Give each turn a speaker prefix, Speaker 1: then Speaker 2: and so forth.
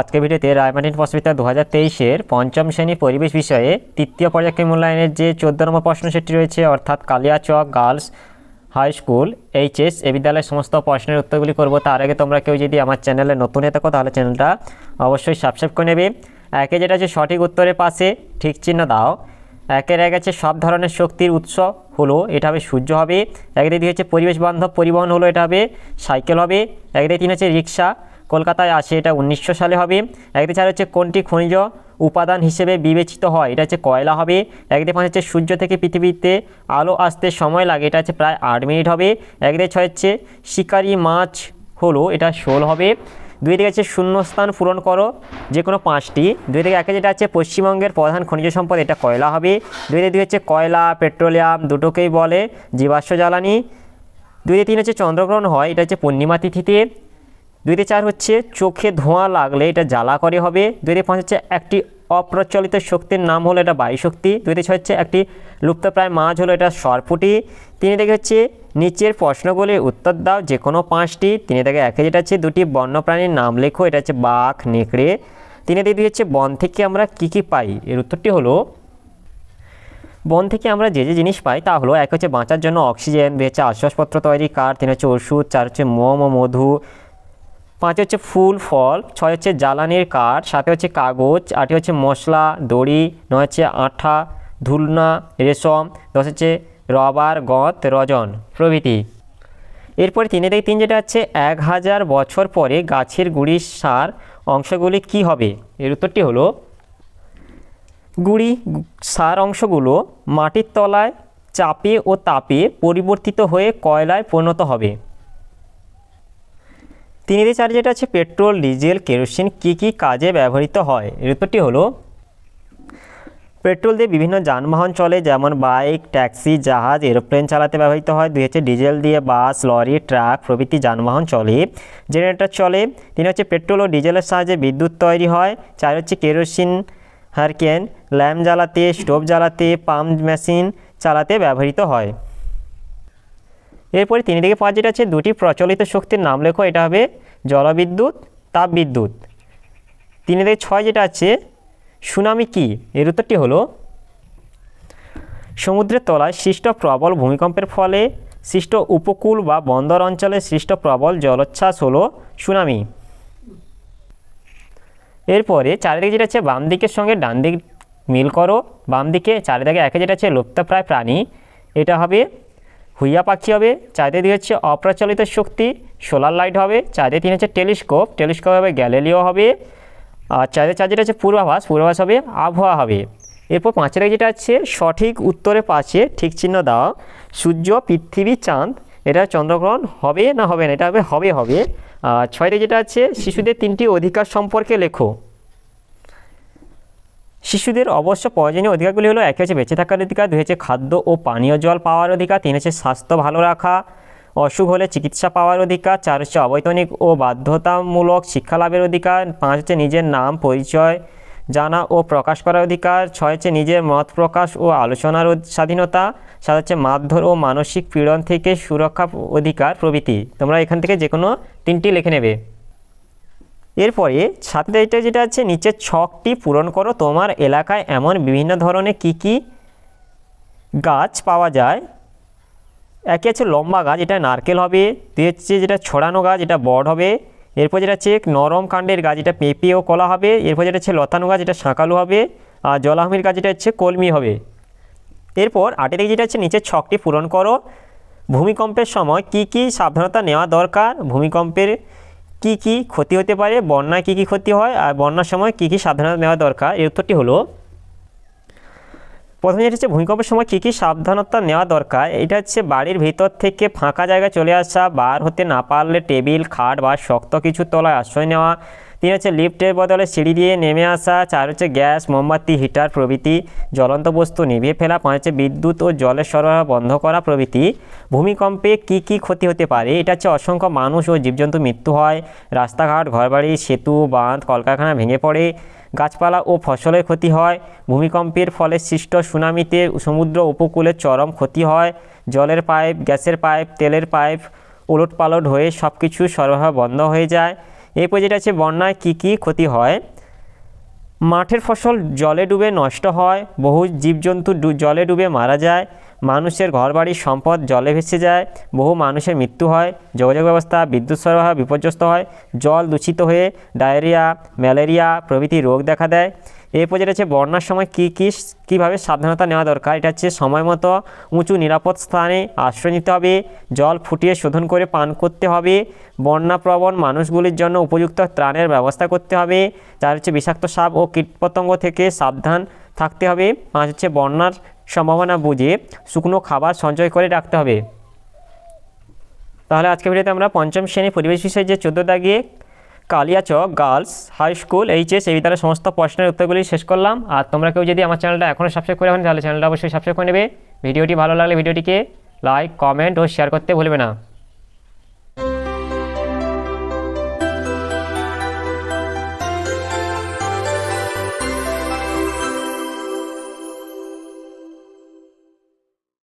Speaker 1: আজকে ভিডিওতে রায়মাটিন প্রশ্নবিদ্যা দু হাজার তেইশের পঞ্চম শ্রেণী পরিবেশ বিষয়ে তৃতীয় পর্যায়ক্ষে মূল্যায়নের যে চোদ্দ নম্বর প্রশ্ন সেটি রয়েছে অর্থাৎ Kaliachak girls high school HS এ বিদ্যালয়ের সমস্ত প্রশ্নের উত্তরগুলি করব তার আগে তোমরা কেউ যদি আমার চ্যানেলে নতুন হয়ে থাকো তাহলে চ্যানেলটা অবশ্যই সাবস্ক্রাইব করে নেবে একে যেটা আছে সঠিক উত্তরের পাশে ঠিক চিহ্ন দাও একের এক আছে সব ধরনের শক্তির উৎস হলো এটা হবে সূর্য হবে একদিকে দিয়ে হচ্ছে পরিবেশ বান্ধব পরিবহন হলো এটা হবে সাইকেল হবে একদিকে তিন আছে রিক্সা কলকাতায় আসে এটা উনিশশো সালে হবে একদিকে চার হচ্ছে কোনটি খনিজ উপাদান হিসেবে বিবেচিত হয় এটা হচ্ছে কয়লা হবে একদিকে পাঁচ হচ্ছে সূর্য থেকে পৃথিবীতে আলো আসতে সময় লাগে এটা হচ্ছে প্রায় আট মিনিট হবে একদিকে ছয় হচ্ছে শিকারি মাছ হলো এটা শোল হবে দুই থেকে হচ্ছে শূন্যস্থান পূরণ করো যে কোনো পাঁচটি দুই থেকে একে যেটা আছে পশ্চিমবঙ্গের প্রধান খনিজ সম্পদ এটা কয়লা হবে দুই থেকে দুই হচ্ছে কয়লা পেট্রোলিয়াম দুটোকেই বলে জীবাশ্ম জ্বালানি দুই তিন হচ্ছে চন্দ্রগ্রহণ হয় এটা হচ্ছে পূর্ণিমা তিথিতে দুইতে চার হচ্ছে চোখে ধোঁয়া লাগলে এটা জ্বালা করে হবে দুইতে পাঁচ হচ্ছে একটি অপ্রচলিত শক্তির নাম হলো এটা বায়ুশক্তি দুইতে ছয় হচ্ছে একটি লুপ্তপ্রায় মাছ হলো এটা সরপুটি তিনি দেখে হচ্ছে নিচের প্রশ্নগুলির উত্তর দাও যে কোনো পাঁচটি তিনি দেখে একে যেটা হচ্ছে দুটি বন্যপ্রাণীর নাম লেখো এটা হচ্ছে বাঘ নেকড়ে তিনি দিয়ে হচ্ছে বন থেকে আমরা কি কি পাই এর উত্তরটি হলো বন থেকে আমরা যে যে জিনিস পাই তা হলো এক হচ্ছে বাঁচার জন্য অক্সিজেন দুই হচ্ছে আসবাসপত্র তৈরি কার তিন হচ্ছে ওষুধ চার হচ্ছে মোম ও মধু পাঁচ হচ্ছে ফুল ফল ছয় হচ্ছে জ্বালানির কাঠ সাথে হচ্ছে কাগজ আটে হচ্ছে মশলা দড়ি নয় হচ্ছে আঠা ধুলনা রেশম দশ হচ্ছে রবার গঁত রজন প্রভৃতি এরপরে তিনে দেখি তিন যেটা হচ্ছে এক হাজার বছর পরে গাছের গুড়ির সার অংশগুলি কি হবে এর উত্তরটি হলো গুড়ি সার অংশগুলো মাটির তলায় চাপে ও তাপে পরিবর্তিত হয়ে কয়লায় পরিণত হবে তিন চার যেটা আছে পেট্রোল ডিজেল কেরোসিন কি কি কাজে ব্যবহৃত হয় এর উত্তরটি হলো পেট্রোল দিয়ে বিভিন্ন যানবাহন চলে যেমন বাইক ট্যাক্সি জাহাজ এরোপ্লেন চালাতে ব্যবহৃত হয় দুই হচ্ছে ডিজেল দিয়ে বাস লরি ট্রাক প্রভৃতি যানবাহন চলে জেনারেটর চলে তিন হচ্ছে পেট্রোল ও ডিজেলের সাহায্যে বিদ্যুৎ তৈরি হয় চার হচ্ছে কেরোসিন হারকেন ল্যাম্প জ্বালাতে স্টোভ জ্বালাতে পাম্প মেশিন চালাতে ব্যবহৃত হয় এরপরে তিন থেকে পাঁচ যেটা আছে দুটি প্রচলিত শক্তির নাম লেখো এটা হবে জলবিদ্যুৎ তাপবিদ্যুৎ তিন থেকে ছয় যেটা আছে সুনামি কি এর উত্তরটি হলো সমুদ্রের তলায় সৃষ্ট প্রবল ভূমিকম্পের ফলে সৃষ্ট উপকূল বা বন্দর অঞ্চলে সৃষ্ট প্রবল জলোচ্ছ্বাস হলো সুনামি এরপরে চারিদিকে যেটা আছে বাম দিকের সঙ্গে ডান দিক মিল করো বাম দিকে চারিদিকে একে যেটা আছে লুপ্তপ্রায় প্রাণী এটা হবে হুইয়া পাখি হবে চারিদিকে দিয়ে হচ্ছে অপ্রচলিত শক্তি সোলার লাইট হবে চারিদিকে তিন হচ্ছে টেলিস্কোপ টেলিস্কোপ হবে গ্যালিলিও হবে আর চারিদিকে চার হচ্ছে পূর্বাভাস পূর্বাভাস হবে আবহাওয়া হবে এরপর পাঁচের যেটা আছে সঠিক উত্তরে পাশে ঠিক চিহ্ন দেওয়া সূর্য পৃথিবী চাঁদ এটা চন্দ্রগ্রহণ হবে না হবে না এটা হবে হবে হবে আর ছয়টা যেটা আছে শিশুদের তিনটি অধিকার সম্পর্কে লেখো শিশুদের অবশ্য প্রয়োজনীয় অধিকারগুলি হলো এক হচ্ছে বেঁচে থাকার অধিকার দুই হচ্ছে খাদ্য ও পানীয় জল পাওয়ার অধিকার তিন হচ্ছে স্বাস্থ্য ভালো রাখা অসুখ হলে চিকিৎসা পাওয়ার অধিকার চার হচ্ছে অবৈতনিক ও বাধ্যতামূলক শিক্ষা লাভের অধিকার পাঁচ হচ্ছে নিজের নাম পরিচয় জানা ও প্রকাশ করার অধিকার ছয় হচ্ছে নিজের মত প্রকাশ ও আলোচনার স্বাধীনতা সাত হচ্ছে মারধর ও মানসিক পীড়ন থেকে সুরক্ষা অধিকার প্রভৃতি তোমরা এখান থেকে যে কোনো তিনটি লিখে নেবে এরপরে এটা যেটা আছে নিচের ছকটি পূরণ করো তোমার এলাকায় এমন বিভিন্ন ধরনের কি কি গাছ পাওয়া যায় একে আছে লম্বা গাছ এটা নারকেল হবে দুই হচ্ছে যেটা ছড়ানো গাছ এটা বড হবে এরপর যেটা হচ্ছে নরম কাণ্ডের গাছ এটা পেঁপে ও কলা হবে এরপর যেটা হচ্ছে লতানো গাছ এটা শাঁকালু হবে আর জলাহমির গাছ এটা হচ্ছে কলমি হবে এরপর আটের যেটা হচ্ছে নিচের ছকটি পূরণ করো ভূমিকম্পের সময় কি কি সাবধানতা নেওয়া দরকার ভূমিকম্পের কি কি ক্ষতি হতে পারে বন্যায় কি কি ক্ষতি হয় আর বন্যার সময় কি কি সাবধানতা নেওয়া দরকার এর উত্তরটি হলো প্রথমে যেটা হচ্ছে ভূমিকম্পের সময় কী কী সাবধানতা নেওয়া দরকার এটা হচ্ছে বাড়ির ভিতর থেকে ফাঁকা জায়গায় চলে আসা বার হতে না পারলে টেবিল খাট বা শক্ত কিছু তলায় আশ্রয় নেওয়া তিনি হচ্ছে লিফটের বদলে সিঁড়ি দিয়ে নেমে আসা চার হচ্ছে গ্যাস মোমবাতি হিটার প্রভৃতি জ্বলন্ত বস্তু নিভিয়ে ফেলা পাঁচ হচ্ছে বিদ্যুৎ ও জলের সরবরাহ বন্ধ করা প্রভৃতি ভূমিকম্পে কি কি ক্ষতি হতে পারে এটা হচ্ছে অসংখ্য মানুষ ও জীবজন্তু মৃত্যু হয় রাস্তাঘাট ঘরবাড়ি সেতু বাঁধ কলকারখানা ভেঙে পড়ে গাছপালা ও ফসলের ক্ষতি হয় ভূমিকম্পের ফলে সৃষ্ট সুনামিতে সমুদ্র উপকূলে চরম ক্ষতি হয় জলের পাইপ গ্যাসের পাইপ তেলের পাইপ ওলটপালট হয়ে সব কিছু সরবরাহ বন্ধ হয়ে যায় এরপর যেটা আছে বন্যায় কি কি ক্ষতি হয় মাঠের ফসল জলে ডুবে নষ্ট হয় বহু জীবজন্তু জলে ডুবে মারা যায় মানুষের ঘরবাড়ির সম্পদ জলে ভেসে যায় বহু মানুষের মৃত্যু হয় যোগাযোগ ব্যবস্থা বিদ্যুৎ সরবরাহ বিপর্যস্ত হয় জল দূষিত হয়ে ডায়রিয়া ম্যালেরিয়া প্রভৃতি রোগ দেখা দেয় এরপর যেটা হচ্ছে বন্যার সময় কী কী কীভাবে সাবধানতা নেওয়া দরকার এটা হচ্ছে সময় মতো উঁচু নিরাপদ স্থানে আশ্রয় নিতে হবে জল ফুটিয়ে শোধন করে পান করতে হবে বন্যাপ্রবণ মানুষগুলির জন্য উপযুক্ত ত্রাণের ব্যবস্থা করতে হবে তার হচ্ছে বিষাক্ত সাপ ও কীটপতঙ্গ থেকে সাবধান থাকতে হবে পাঁচ হচ্ছে বন্যার সম্ভাবনা বুঝে শুকনো খাবার সঞ্চয় করে রাখতে হবে তাহলে আজকে ভিডিওতে আমরা পঞ্চম শ্রেণী পরিবেশ বিষয়ে যে চোদ্দো দাগে Kaliachak girls high school HS এই বিদ্যালয়ের সমস্ত প্রশ্নের উত্তরগুলি শেষ করলাম আর তোমরা কেউ যদি আমার চ্যানেলটা এখনও সাবস্ক্রাইব করে হন তাহলে চ্যানেলটা অবশ্যই সাবস্ক্রাইব করে নেবে ভিডিওটি ভালো লাগলে ভিডিওটিকে লাইক কমেন্ট ও শেয়ার করতে ভুলবে না